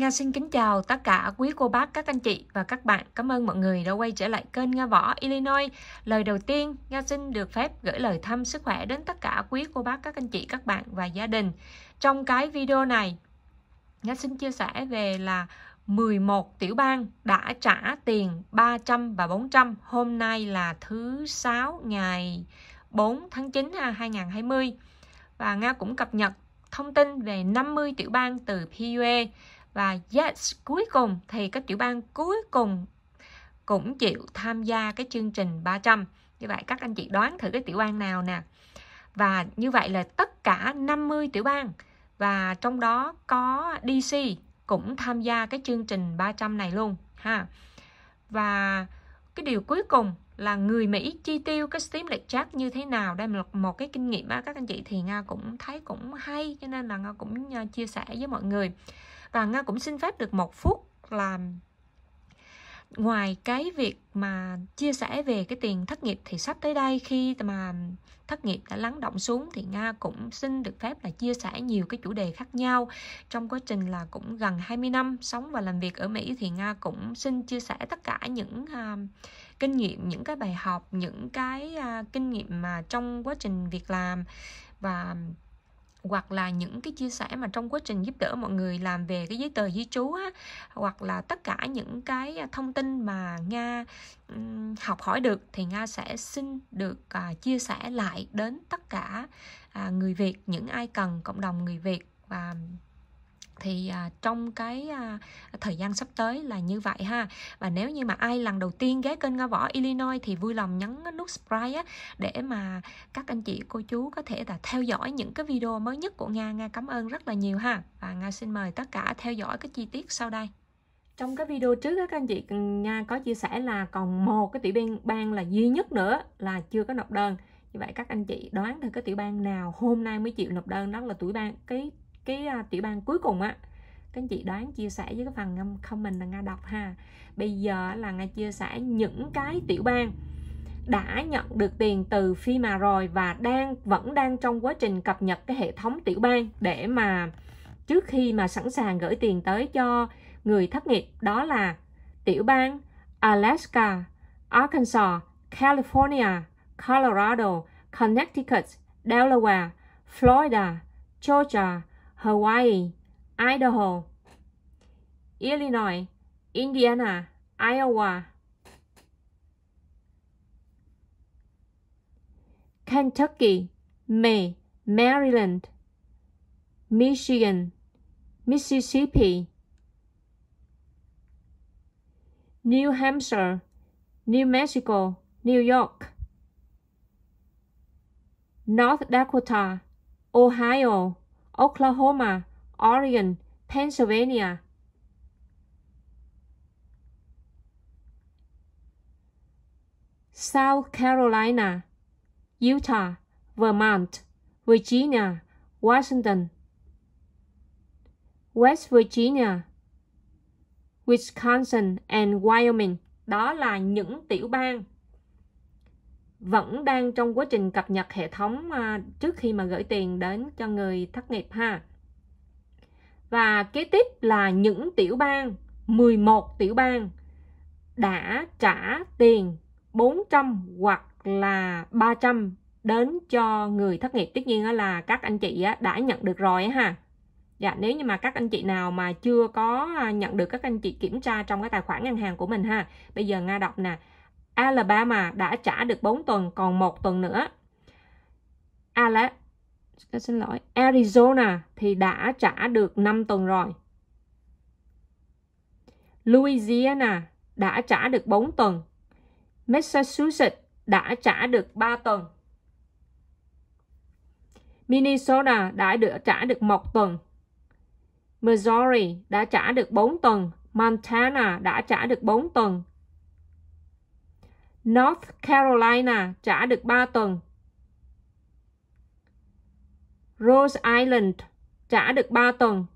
Nga xin kính chào tất cả quý cô bác, các anh chị và các bạn. Cảm ơn mọi người đã quay trở lại kênh Nga Võ Illinois. Lời đầu tiên, Nga xin được phép gửi lời thăm sức khỏe đến tất cả quý cô bác, các anh chị, các bạn và gia đình. Trong cái video này, Nga xin chia sẻ về là 11 tiểu bang đã trả tiền 300 và 400. Hôm nay là thứ sáu ngày 4 tháng 9 2020. Và Nga cũng cập nhật thông tin về 50 tiểu bang từ PUA và yes cuối cùng thì các tiểu bang cuối cùng cũng chịu tham gia cái chương trình 300 như vậy các anh chị đoán thử cái tiểu bang nào nè và như vậy là tất cả 50 tiểu bang và trong đó có DC cũng tham gia cái chương trình 300 này luôn ha và cái điều cuối cùng là người Mỹ chi tiêu cái Steam lệch chat như thế nào đây là một cái kinh nghiệm á các anh chị thì Nga cũng thấy cũng hay cho nên là Nga cũng à, chia sẻ với mọi người và Nga cũng xin phép được một phút làm ngoài cái việc mà chia sẻ về cái tiền thất nghiệp thì sắp tới đây khi mà thất nghiệp đã lắng động xuống thì Nga cũng xin được phép là chia sẻ nhiều cái chủ đề khác nhau. Trong quá trình là cũng gần 20 năm sống và làm việc ở Mỹ thì Nga cũng xin chia sẻ tất cả những uh, kinh nghiệm, những cái bài học, những cái uh, kinh nghiệm mà trong quá trình việc làm và hoặc là những cái chia sẻ mà trong quá trình giúp đỡ mọi người làm về cái giấy tờ di trú á, hoặc là tất cả những cái thông tin mà nga học hỏi được thì nga sẽ xin được à, chia sẻ lại đến tất cả à, người việt những ai cần cộng đồng người việt và thì à, trong cái à, thời gian sắp tới là như vậy ha và nếu như mà ai lần đầu tiên ghé kênh nga võ Illinois thì vui lòng nhấn nút subscribe á, để mà các anh chị cô chú có thể là theo dõi những cái video mới nhất của nga nga cảm ơn rất là nhiều ha và nga xin mời tất cả theo dõi cái chi tiết sau đây trong cái video trước các anh chị Nga có chia sẻ là còn một cái tiểu bang là duy nhất nữa là chưa có nộp đơn như vậy các anh chị đoán thử cái tiểu bang nào hôm nay mới chịu nộp đơn đó là tuổi bang cái cái à, tiểu bang cuối cùng á các anh chị đoán chia sẻ với cái phần comment là nga đọc ha bây giờ là nga chia sẻ những cái tiểu bang đã nhận được tiền từ phi FIMA rồi và đang vẫn đang trong quá trình cập nhật cái hệ thống tiểu bang để mà trước khi mà sẵn sàng gửi tiền tới cho người thất nghiệp đó là tiểu bang Alaska, Arkansas, California, Colorado, Connecticut, Delaware, Florida, Georgia, Hawaii, Idaho, Illinois, Indiana, Iowa, Kentucky, May, Maryland, Michigan, Mississippi, New Hampshire, New Mexico, New York, North Dakota, Ohio, Oklahoma, Oregon, Pennsylvania. South Carolina, Utah, Vermont, Virginia, Washington, West Virginia, Wisconsin and Wyoming. Đó là những tiểu bang vẫn đang trong quá trình cập nhật hệ thống à, trước khi mà gửi tiền đến cho người thất nghiệp ha. Và kế tiếp là những tiểu bang, 11 tiểu bang đã trả tiền 400 hoặc là 300 đến cho người thất nghiệp. Tất nhiên là các anh chị đã nhận được rồi ha. Dạ, nếu như mà các anh chị nào mà chưa có à, nhận được các anh chị kiểm tra trong cái tài khoản ngân hàng của mình ha. Bây giờ Nga đọc nè, Alabama đã trả được 4 tuần còn một tuần nữa. Ala xin lỗi, Arizona thì đã trả được 5 tuần rồi. Louisiana đã trả được 4 tuần. Massachusetts đã trả được 3 tuần. Minnesota đã được trả được 1 tuần. Missouri đã trả được 4 tuần. Montana đã trả được 4 tuần. North Carolina trả được 3 tuần. Rhode Island trả được 3 tuần.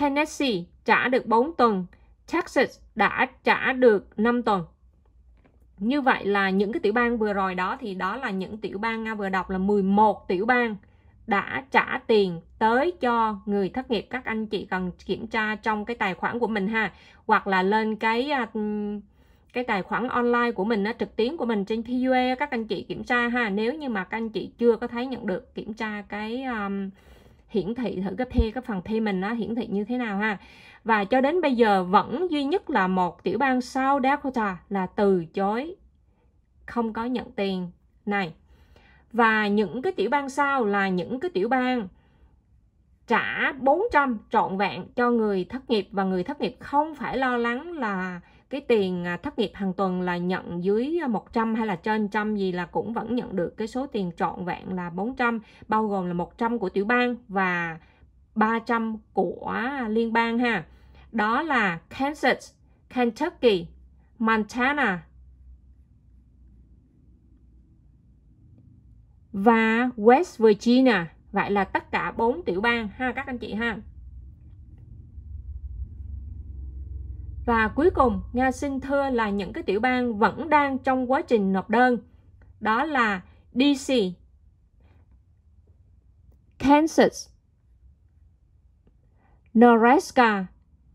Tennessee trả được 4 tuần. Texas đã trả được 5 tuần. Như vậy là những cái tiểu bang vừa rồi đó thì đó là những tiểu bang Nga vừa đọc là 11 tiểu bang đã trả tiền tới cho người thất nghiệp các anh chị cần kiểm tra trong cái tài khoản của mình ha hoặc là lên cái à, cái tài khoản online của mình á, trực tuyến của mình trên pua các anh chị kiểm tra ha nếu như mà các anh chị chưa có thấy nhận được kiểm tra cái um, hiển thị thử cái pay cái phần pay mình nó hiển thị như thế nào ha và cho đến bây giờ vẫn duy nhất là một tiểu bang sau Dakota là từ chối không có nhận tiền này và những cái tiểu bang sau là những cái tiểu bang trả 400 trọn vẹn cho người thất nghiệp và người thất nghiệp không phải lo lắng là cái tiền à, thất nghiệp hàng tuần là nhận dưới 100 à, hay là trên trăm gì là cũng vẫn nhận được cái số tiền trọn vẹn là 400 bao gồm là 100 của tiểu bang và 300 của liên bang ha đó là Kansas, Kentucky, Montana và West Virginia vậy là tất cả bốn tiểu bang ha các anh chị ha Và cuối cùng, Nga xin thưa là những cái tiểu bang vẫn đang trong quá trình nộp đơn. Đó là DC, Kansas, Nebraska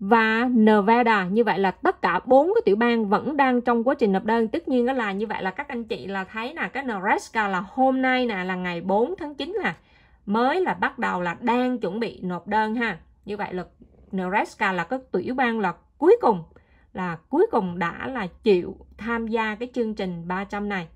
và Nevada. Như vậy là tất cả bốn cái tiểu bang vẫn đang trong quá trình nộp đơn. Tất nhiên đó là như vậy là các anh chị là thấy là cái Nebraska là hôm nay nè là ngày 4 tháng 9 là mới là bắt đầu là đang chuẩn bị nộp đơn ha. Như vậy là Nebraska là cái tiểu bang là cuối cùng là cuối cùng đã là chịu tham gia cái chương trình 300 này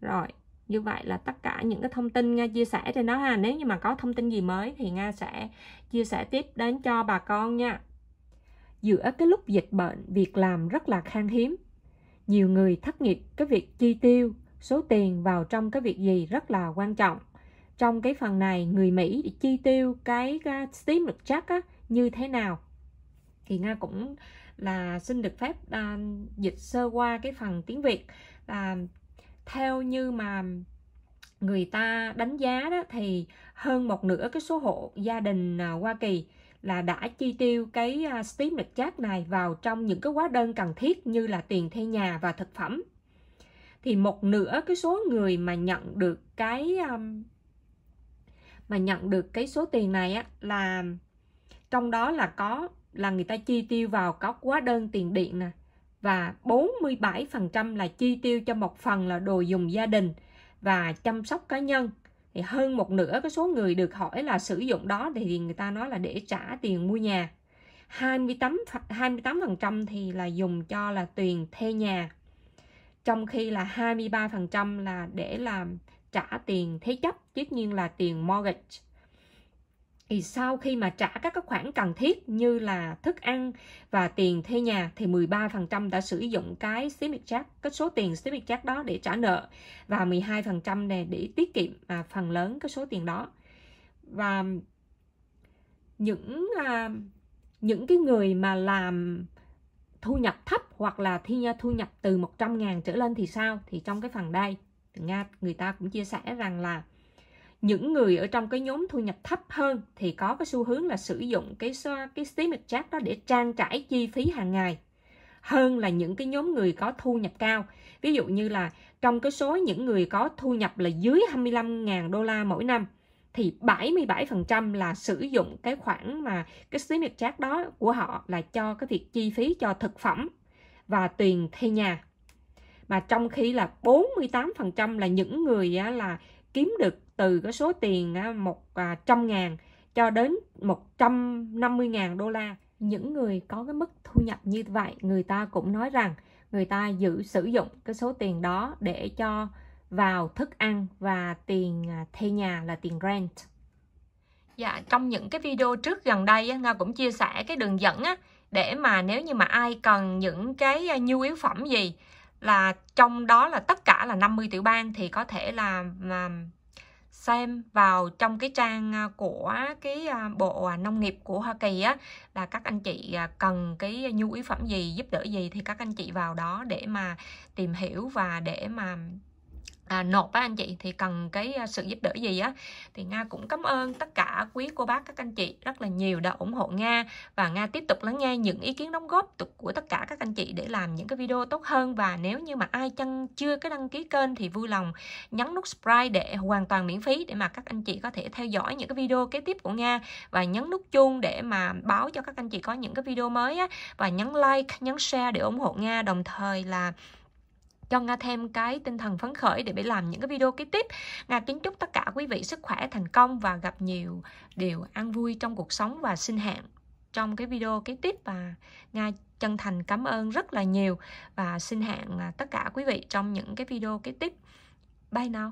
rồi như vậy là tất cả những cái thông tin Nga chia sẻ trên đó ha nếu như mà có thông tin gì mới thì Nga sẽ chia sẻ tiếp đến cho bà con nha giữa cái lúc dịch bệnh việc làm rất là khan hiếm nhiều người thất nghiệp cái việc chi tiêu số tiền vào trong cái việc gì rất là quan trọng trong cái phần này người Mỹ chi tiêu cái, cái stimulus check á, như thế nào thì nga cũng là xin được phép à, dịch sơ qua cái phần tiếng việt là theo như mà người ta đánh giá đó thì hơn một nửa cái số hộ gia đình à, hoa kỳ là đã chi tiêu cái à, steam đặt chat này vào trong những cái hóa đơn cần thiết như là tiền thuê nhà và thực phẩm thì một nửa cái số người mà nhận được cái à, mà nhận được cái số tiền này á, là trong đó là có là người ta chi tiêu vào có quá đơn tiền điện nè và 47% là chi tiêu cho một phần là đồ dùng gia đình và chăm sóc cá nhân thì hơn một nửa cái số người được hỏi là sử dụng đó thì người ta nói là để trả tiền mua nhà 28 28% thì là dùng cho là tiền thuê nhà trong khi là 23% là để làm trả tiền thế chấp tất nhiên là tiền mortgage thì sau khi mà trả các cái khoản cần thiết như là thức ăn và tiền thuê nhà thì 13% đã sử dụng cái Stimmic Jack, cái số tiền Stimmic Jack đó để trả nợ và 12% này để tiết kiệm à, phần lớn cái số tiền đó. Và những à, những cái người mà làm thu nhập thấp hoặc là thi à, thu nhập từ 100 ngàn trở lên thì sao? Thì trong cái phần đây, Nga người ta cũng chia sẻ rằng là những người ở trong cái nhóm thu nhập thấp hơn thì có cái xu hướng là sử dụng cái cái stimulus check đó để trang trải chi phí hàng ngày hơn là những cái nhóm người có thu nhập cao. Ví dụ như là trong cái số những người có thu nhập là dưới 25.000 đô la mỗi năm thì 77% là sử dụng cái khoản mà cái stimulus check đó của họ là cho cái việc chi phí cho thực phẩm và tiền thuê nhà. Mà trong khi là 48% là những người là kiếm được từ cái số tiền 100 à, à, ngàn cho đến 150 ngàn đô la. Những người có cái mức thu nhập như vậy, người ta cũng nói rằng người ta giữ sử dụng cái số tiền đó để cho vào thức ăn và tiền à, thuê nhà là tiền rent. Dạ, trong những cái video trước gần đây Nga cũng chia sẻ cái đường dẫn á, để mà nếu như mà ai cần những cái nhu yếu phẩm gì là trong đó là tất cả là 50 tiểu bang thì có thể là à, xem vào trong cái trang à, của cái à, bộ nông nghiệp của Hoa Kỳ á là các anh chị cần cái nhu yếu phẩm gì giúp đỡ gì thì các anh chị vào đó để mà tìm hiểu và để mà à, nộp á anh chị thì cần cái à, sự giúp đỡ gì á thì nga cũng cảm ơn tất cả quý cô bác các anh chị rất là nhiều đã ủng hộ nga và nga tiếp tục lắng nghe những ý kiến đóng góp của tất cả các anh chị để làm những cái video tốt hơn và nếu như mà ai chăng chưa có đăng ký kênh thì vui lòng nhấn nút subscribe để hoàn toàn miễn phí để mà các anh chị có thể theo dõi những cái video kế tiếp của nga và nhấn nút chuông để mà báo cho các anh chị có những cái video mới á và nhấn like nhấn share để ủng hộ nga đồng thời là cho Nga thêm cái tinh thần phấn khởi để Bể làm những cái video kế tiếp. Nga kính chúc tất cả quý vị sức khỏe, thành công và gặp nhiều điều an vui trong cuộc sống và xin hẹn trong cái video kế tiếp và Nga chân thành cảm ơn rất là nhiều và xin hẹn à, tất cả quý vị trong những cái video kế tiếp. Bye now!